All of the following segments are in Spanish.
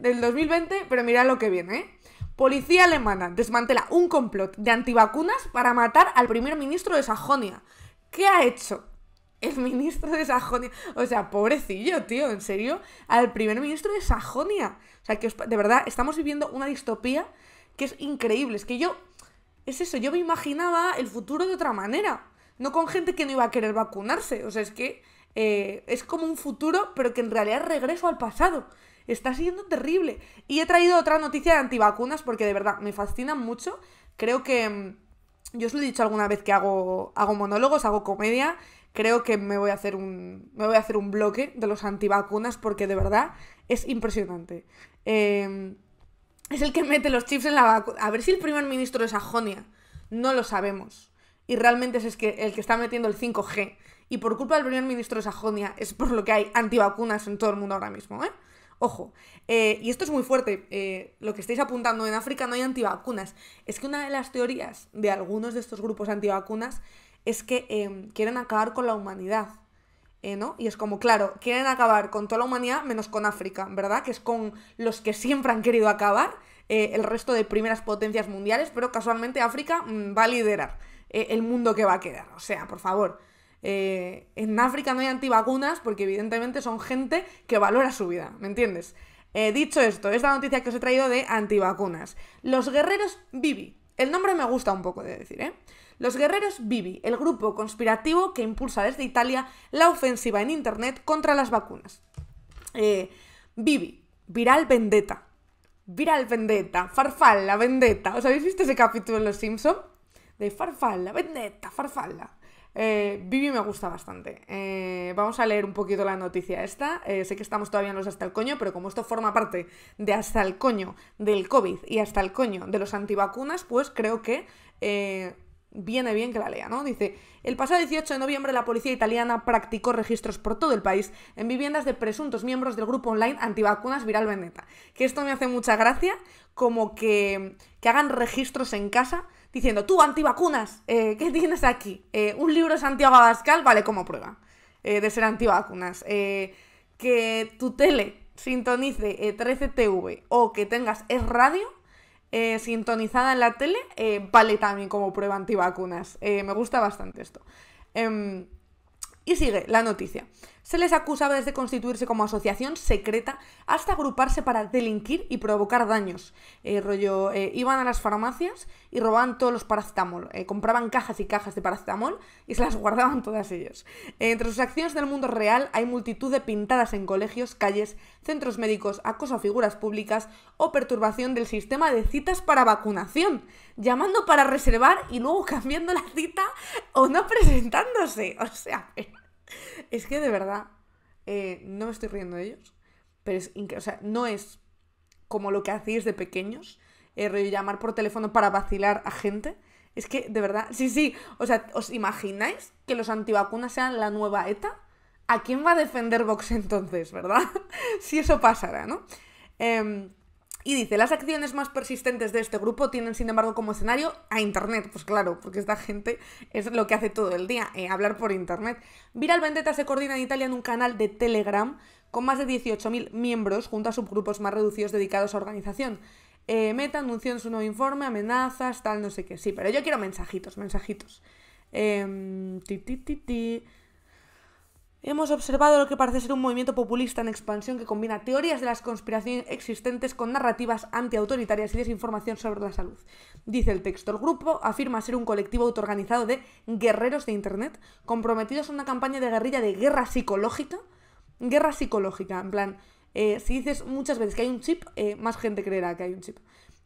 del 2020, pero mira lo que viene, ¿eh? Policía alemana desmantela un complot de antivacunas para matar al primer ministro de Sajonia. ¿Qué ha hecho el ministro de Sajonia. O sea, pobrecillo, tío, en serio. Al primer ministro de Sajonia. O sea, que de verdad estamos viviendo una distopía que es increíble. Es que yo. Es eso, yo me imaginaba el futuro de otra manera. No con gente que no iba a querer vacunarse. O sea, es que eh, es como un futuro, pero que en realidad regreso al pasado. Está siendo terrible. Y he traído otra noticia de antivacunas porque de verdad me fascinan mucho. Creo que... Mm, yo os lo he dicho alguna vez que hago, hago monólogos, hago comedia. Creo que me voy, a hacer un, me voy a hacer un bloque de los antivacunas porque de verdad es impresionante. Em, es el que mete los chips en la vacuna. A ver si el primer ministro de Sajonia. No lo sabemos. Y realmente es que el que está metiendo el 5G. Y por culpa del primer ministro de Sajonia es por lo que hay antivacunas en todo el mundo ahora mismo, ¿eh? Ojo, eh, y esto es muy fuerte, eh, lo que estáis apuntando, en África no hay antivacunas. Es que una de las teorías de algunos de estos grupos antivacunas es que em, quieren acabar con la humanidad. Eh, ¿no? Y es como, claro, quieren acabar con toda la humanidad menos con África, ¿verdad? Que es con los que siempre han querido acabar, el resto de primeras potencias mundiales, pero casualmente África mm, va a liderar el mundo que va a quedar. O sea, por favor. Eh, en África no hay antivacunas porque evidentemente son gente que valora su vida, ¿me entiendes? Eh, dicho esto, es la noticia que os he traído de antivacunas. Los guerreros Bibi. El nombre me gusta un poco de decir, ¿eh? Los guerreros Bibi, el grupo conspirativo que impulsa desde Italia la ofensiva en Internet contra las vacunas. Eh, Bibi, viral vendetta. Viral vendetta, farfalla vendetta. ¿Os habéis visto ese capítulo en Los Simpson? De farfalla, vendetta, farfalla. Eh, Vivi me gusta bastante. Eh, vamos a leer un poquito la noticia esta. Eh, sé que estamos todavía en los hasta el coño, pero como esto forma parte de hasta el coño del COVID y hasta el coño de los antivacunas, pues creo que viene bien que la lea, ¿no? Dice, el pasado 18 de noviembre la policía italiana practicó registros por todo el país en viviendas de presuntos miembros del grupo online antivacunas Viral Vendetta. Que esto me hace mucha gracia, como que, hagan registros en casa diciendo, tú antivacunas, eh, ¿qué tienes aquí? Eh, un libro de Santiago Abascal, vale, como prueba eh, de ser antivacunas. que tu tele sintonice 13TV o que tengas es radio eh, sintonizada en la tele eh, vale también como prueba antivacunas. Eh, me gusta bastante esto. Em, y sigue la noticia. Se les acusaba desde constituirse como asociación secreta hasta agruparse para delinquir y provocar daños. Eh, rollo, eh, iban a las farmacias y robaban todos los paracetamol. Eh, compraban cajas y cajas de paracetamol y se las guardaban todas ellos. entre sus acciones del mundo real hay multitud de pintadas en colegios, calles, centros médicos, acoso a figuras públicas o perturbación del sistema de citas para vacunación. Llamando para reservar y luego cambiando la cita o no presentándose. O sea... es que de verdad, eh, no me estoy riendo de ellos, pero es o sea, no es como lo que hacéis de pequeños, eh, llamar por teléfono para vacilar a gente. Es que, de verdad, sí, sí, o sea, ¿os imagináis que los antivacunas sean la nueva ETA? ¿A quién va a defender Vox entonces, verdad? si eso pasara, ¿no? Em, y dice, las acciones más persistentes de este grupo tienen, sin embargo, como escenario a Internet. Pues claro, porque esta gente es lo que hace todo el día, eh, hablar por Internet. Viral Vendetta se coordina en Italia en un canal de Telegram con más de 18.000 miembros junto a subgrupos más reducidos dedicados a organización. Eh, Meta anunció en su nuevo informe amenazas, tal, no sé qué. Sí, pero yo quiero mensajitos, mensajitos. Eh, Hemos observado lo que parece ser un movimiento populista en expansión que combina teorías de las conspiraciones existentes con narrativas antiautoritarias y desinformación sobre la salud. Dice el texto, el grupo afirma ser un colectivo autoorganizado de guerreros de Internet comprometidos en una campaña de guerrilla de guerra psicológica. Guerra psicológica, en plan, eh, si dices muchas veces que hay un chip, eh, más gente creerá que hay un chip.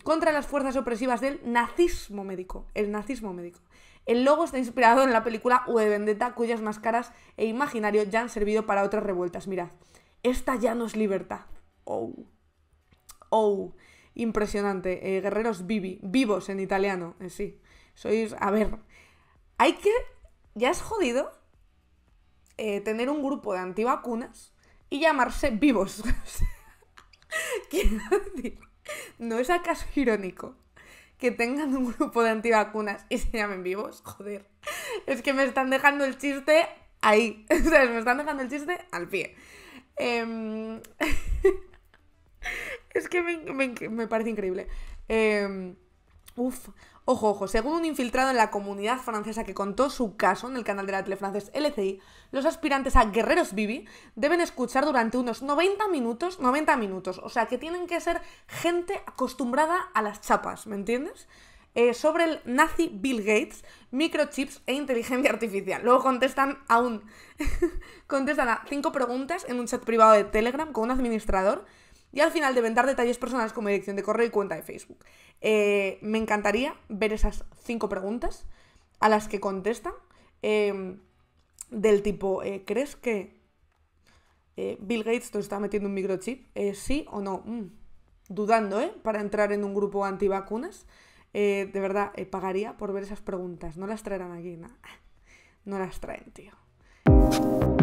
Contra las fuerzas opresivas del nazismo médico. El nazismo médico. El logo está inspirado en la película U de Vendetta, cuyas máscaras e imaginario ya han servido para otras revueltas. Mirad, esta ya no es libertad. Oh. Oh. Impresionante. Eh, guerreros vivi. Vivos en italiano. Eh, sí. Sois. A ver. Hay que. Ya es jodido eh, tener un grupo de antivacunas y llamarse vivos. Quiero decir. ¿No es acaso irónico que tengan un grupo de antivacunas y se llamen vivos, joder. Es que me están dejando el chiste ahí. O sea, me están dejando el chiste al pie. Em, es que me, me, parece increíble. Eh... Uf, Ojo, ojo, según un infiltrado en la comunidad francesa que contó su caso en el canal de la Telefrances LCI, los aspirantes a guerreros Bibi deben escuchar durante unos 90 minutos, 90 minutos, o sea que tienen que ser gente acostumbrada a las chapas, ¿me entiendes? Eh, sobre el nazi Bill Gates, microchips e inteligencia artificial. Luego contestan a un... contestan a cinco preguntas en un chat privado de Telegram con un administrador y al final deben dar detalles personales como dirección de correo y cuenta de Facebook. Eh, me encantaría ver esas cinco preguntas a las que contestan. Em, del tipo, eh, ¿crees que eh, Bill Gates te está metiendo un microchip? ¿Sí o no? Mm, dudando, ¿eh? Para entrar en un grupo antivacunas. de verdad, pagaría por ver esas preguntas. No las traerán aquí, No las traen, tío.